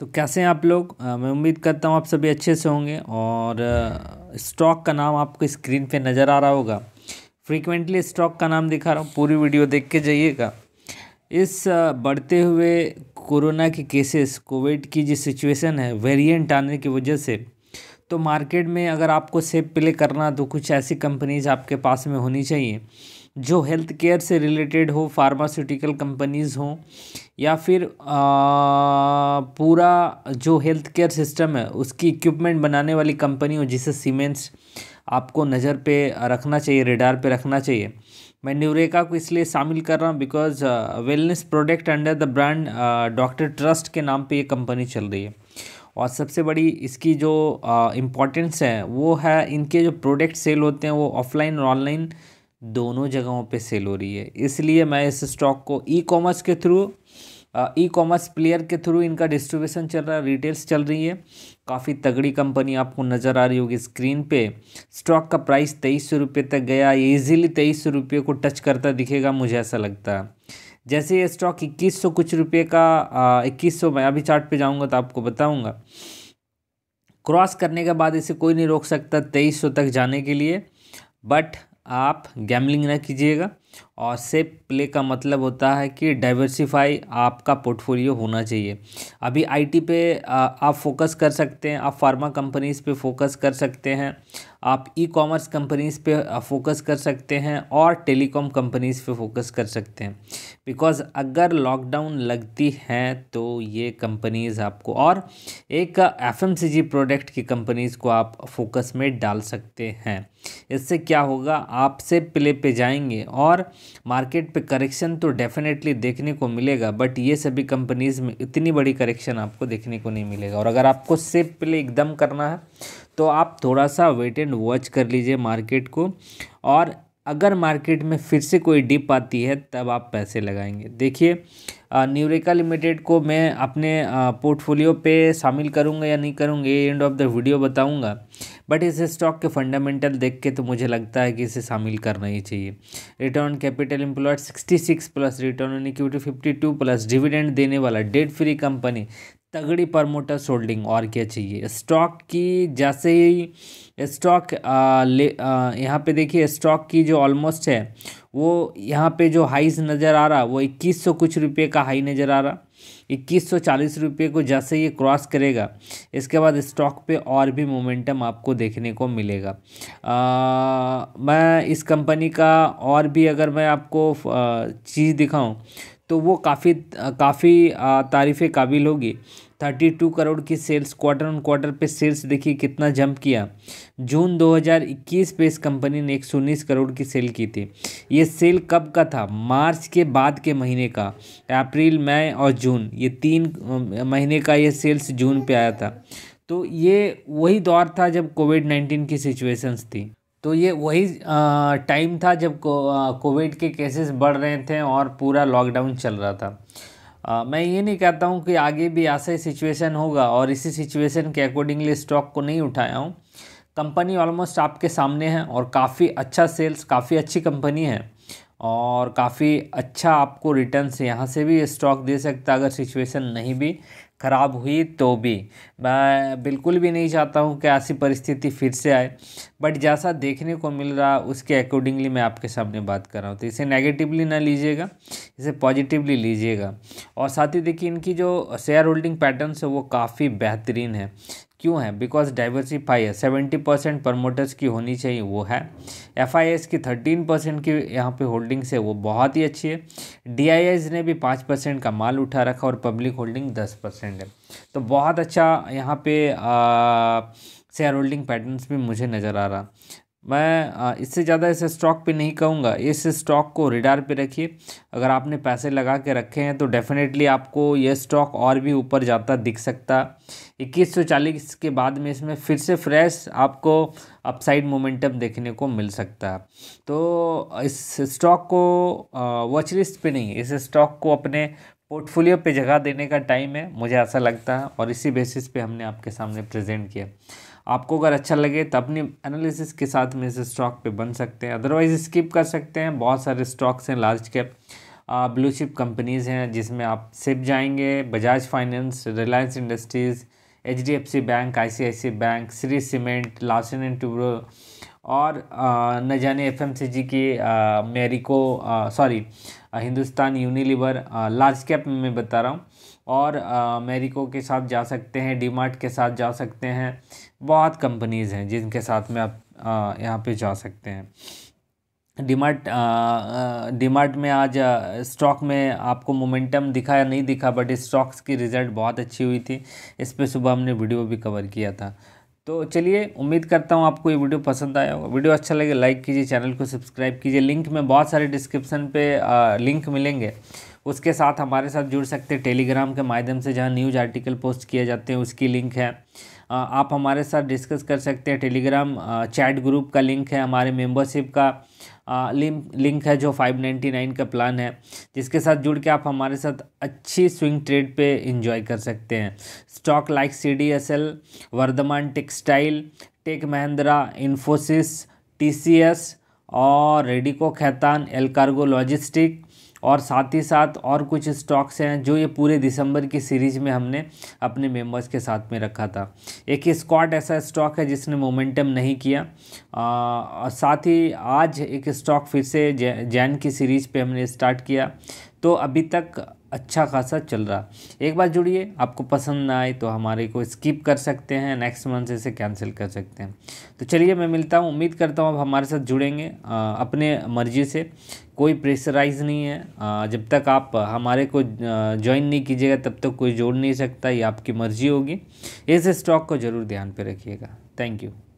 तो कैसे हैं आप लोग मैं उम्मीद करता हूँ आप सभी अच्छे से होंगे और स्टॉक का नाम आपको स्क्रीन पे नज़र आ रहा होगा फ्रीक्वेंटली स्टॉक का नाम दिखा रहा हूँ पूरी वीडियो देख के जाइएगा इस बढ़ते हुए कोरोना के केसेस कोविड की जो सिचुएशन है वेरिएंट आने की वजह से तो मार्केट में अगर आपको सेफ प्ले करना तो कुछ ऐसी कंपनीज आपके पास में होनी चाहिए जो हेल्थ केयर से रिलेटेड हो फार्मास्यूटिकल कंपनीज़ हों या फिर आ, पूरा जो हेल्थ केयर सिस्टम है उसकी इक्विपमेंट बनाने वाली कंपनी हो जिसे सीमेंट्स आपको नज़र पे रखना चाहिए रेडार पे रखना चाहिए मैं न्यूरेका को इसलिए शामिल कर रहा हूँ because wellness product under the brand doctor trust के नाम पे ये कंपनी चल रही है और सबसे बड़ी इसकी जो इम्पोर्टेंस है वो है इनके जो प्रोडक्ट सेल होते हैं वो ऑफलाइन और ऑनलाइन दोनों जगहों पे सेल हो रही है इसलिए मैं इस स्टॉक को ई कॉमर्स के थ्रू ई कॉमर्स प्लेयर के थ्रू इनका डिस्ट्रीब्यूशन चल रहा है रिटेल्स चल रही है काफ़ी तगड़ी कंपनी आपको नज़र आ रही होगी स्क्रीन पे स्टॉक का प्राइस तेईस सौ रुपये तक गया ये इजीली तेईस सौ रुपये को टच करता दिखेगा मुझे ऐसा लगता है जैसे ये स्टॉक इक्कीस सौ कुछ रुपये का इक्कीस सौ मैं अभी चार्ट पे जाऊँगा तो आपको बताऊँगा क्रॉस करने के बाद इसे कोई नहीं रोक सकता तेईस सौ तक जाने के लिए बट आप गैमलिंग ना कीजिएगा और सेप प्ले का मतलब होता है कि डाइवर्सिफाई आपका पोर्टफोलियो होना चाहिए अभी आईटी पे आप फोकस कर सकते हैं आप फार्मा कंपनीज़ पे फोकस कर सकते हैं आप ई कॉमर्स कंपनीज़ पे फोकस कर सकते हैं और टेलीकॉम कंपनीज़ पे फोकस कर सकते हैं बिकॉज़ अगर लॉकडाउन लगती है तो ये कंपनीज़ आपको और एक एफएमसीजी प्रोडक्ट की कंपनीज़ को आप फोकस में डाल सकते हैं इससे क्या होगा आप से प्ले पे जाएंगे और और मार्केट पे करेक्शन तो डेफिनेटली देखने को मिलेगा बट ये सभी कंपनीज़ में इतनी बड़ी करेक्शन आपको देखने को नहीं मिलेगा और अगर आपको सेफ प्ले एकदम करना है तो आप थोड़ा सा वेट एंड वॉच कर लीजिए मार्केट को और अगर मार्केट में फिर से कोई डिप आती है तब आप पैसे लगाएंगे देखिए न्यूरेका लिमिटेड को मैं अपने पोर्टफोलियो पे शामिल करूँगा या नहीं करूँगा ये एंड ऑफ द वीडियो बताऊँगा बट इस स्टॉक के फंडामेंटल देख के तो मुझे लगता है कि इसे शामिल करना ही चाहिए return capital employed sixty six plus return on equity fifty two plus dividend देने वाला डेट फ्री कंपनी तगड़ी प्रमोटर्स होल्डिंग और क्या चाहिए स्टॉक की जैसे ही स्टॉक ले यहाँ पे देखिए स्टॉक की जो ऑलमोस्ट है वो यहाँ पे जो हाइज नज़र आ रहा वो इक्कीस सौ कुछ रुपये का हाई नज़र आ रहा इक्कीस सौ चालीस रुपये को जैसे ये क्रॉस करेगा इसके बाद स्टॉक पे और भी मोमेंटम आपको देखने को मिलेगा आ, मैं इस कंपनी का और भी अगर मैं आपको चीज़ दिखाऊं तो वो काफ़ी काफ़ी तारीफ़ काबिल होगी थर्टी टू करोड़ की सेल्स क्वार्टर ऑन क्वार्टर पे सेल्स देखिए कितना जंप किया जून 2021 पे इस कंपनी ने एक सौ उन्नीस करोड़ की सेल की थी ये सेल कब का था मार्च के बाद के महीने का अप्रैल मई और जून ये तीन महीने का ये सेल्स जून पे आया था तो ये वही दौर था जब कोविड नाइन्टीन की सिचुएशंस थी तो ये वही टाइम था जब कोविड के केसेस बढ़ रहे थे और पूरा लॉकडाउन चल रहा था आ, मैं ये नहीं कहता हूँ कि आगे भी ऐसा ही सिचुएशन होगा और इसी सिचुएशन के अकॉर्डिंगली स्टॉक को नहीं उठाया हूँ कंपनी ऑलमोस्ट आपके सामने अच्छा है और काफ़ी अच्छा सेल्स काफ़ी अच्छी कंपनी है और काफ़ी अच्छा आपको रिटर्न यहाँ से भी स्टॉक दे सकता अगर सिचुएशन नहीं भी ख़राब हुई तो भी मैं बिल्कुल भी नहीं चाहता हूँ कि ऐसी परिस्थिति फिर से आए बट जैसा देखने को मिल रहा उसके अकॉर्डिंगली मैं आपके सामने बात कर रहा हूँ तो इसे नेगेटिवली ना लीजिएगा इसे पॉजिटिवली लीजिएगा और साथ ही देखिए इनकी जो शेयर होल्डिंग पैटर्न है वो काफ़ी बेहतरीन है क्यों है बिकॉज डाइवर्सिफाई है सेवेंटी परसेंट प्रमोटर्स की होनी चाहिए वो है एफ की थर्टीन परसेंट की यहाँ पे होल्डिंग्स है वो बहुत ही अच्छी है डी ने भी पाँच परसेंट का माल उठा रखा और पब्लिक होल्डिंग दस परसेंट है तो बहुत अच्छा यहाँ पे शेयर होल्डिंग पैटर्न्स भी मुझे नज़र आ रहा मैं इससे ज़्यादा इस स्टॉक पे नहीं कहूँगा इस स्टॉक को रिडार पे रखिए अगर आपने पैसे लगा के रखे हैं तो डेफिनेटली आपको यह स्टॉक और भी ऊपर जाता दिख सकता इक्कीस सौ चालीस के बाद में इसमें फिर से फ्रेश आपको अपसाइड मोमेंटम देखने को मिल सकता है तो इस स्टॉक को वॉच लिस्ट पर नहीं इस स्टॉक को अपने पोर्टफोलियो पे जगह देने का टाइम है मुझे ऐसा लगता है और इसी बेसिस पे हमने आपके सामने प्रेजेंट किया आपको अगर अच्छा लगे तो अपनी एनालिसिस के साथ में इस स्टॉक पे बन सकते हैं अदरवाइज स्किप कर सकते हैं बहुत सारे स्टॉक्स हैं large cap blue chip companies हैं जिसमें आप सिप जाएंगे Bajaj finance Reliance industries H D F C bank I C I C bank Shri cement Larsen and Toubro और न जाने एफ एम सी जी की Marico sorry Hindustan Unilever large cap में बता रहा हूँ और मेरिको के साथ जा सकते हैं डी के साथ जा सकते हैं बहुत कंपनीज़ हैं जिनके साथ में आप यहाँ पे जा सकते हैं डीमार्ट डीमार्ट में आज स्टॉक में आपको मोमेंटम दिखा या नहीं दिखा बट स्टॉक्स की रिज़ल्ट बहुत अच्छी हुई थी इस पर सुबह हमने वीडियो भी कवर किया था तो चलिए उम्मीद करता हूँ आपको ये वीडियो पसंद आया होगा वीडियो अच्छा लगे लाइक कीजिए चैनल को सब्सक्राइब कीजिए लिंक में बहुत सारे डिस्क्रिप्सन पे लिंक मिलेंगे उसके साथ हमारे साथ जुड़ सकते हैं टेलीग्राम के माध्यम से जहाँ न्यूज आर्टिकल पोस्ट किए जाते हैं उसकी लिंक है आप हमारे साथ डिस्कस कर सकते हैं टेलीग्राम चैट ग्रुप का लिंक है हमारे मेंबरशिप का लिंक लिंक है जो 599 का प्लान है जिसके साथ जुड़ के आप हमारे साथ अच्छी स्विंग ट्रेड पे इंजॉय कर सकते हैं stock like C D S L Vardhman textile Tech Mahindra Infosys T C S और Radico Khaitan Allcargo logistic और साथ ही साथ और कुछ स्टॉक्स हैं जो ये पूरे दिसंबर की सीरीज में हमने अपने मेंबर्स के साथ में रखा था एक स्कॉट ऐसा स्टॉक है जिसने मोमेंटम नहीं किया आ, और साथ ही आज एक स्टॉक फिर से जैन की सीरीज पे हमने स्टार्ट किया तो अभी तक अच्छा खासा चल रहा एक बार जुड़िए आपको पसंद ना आए तो हमारे को स्किप कर सकते हैं नेक्स्ट मंथ इसे कैंसिल कर सकते हैं तो चलिए मैं मिलता हूँ उम्मीद करता हूँ आप हमारे साथ जुड़ेंगे आ, अपने मर्जी से कोई प्रेशराइज नहीं है आ, जब तक आप हमारे को ज्वाइन नहीं कीजिएगा तब तक कोई जोड़ नहीं सकता ये आपकी मर्जी होगी इस स्टॉक को ज़रूर ध्यान पर रखिएगा थैंक यू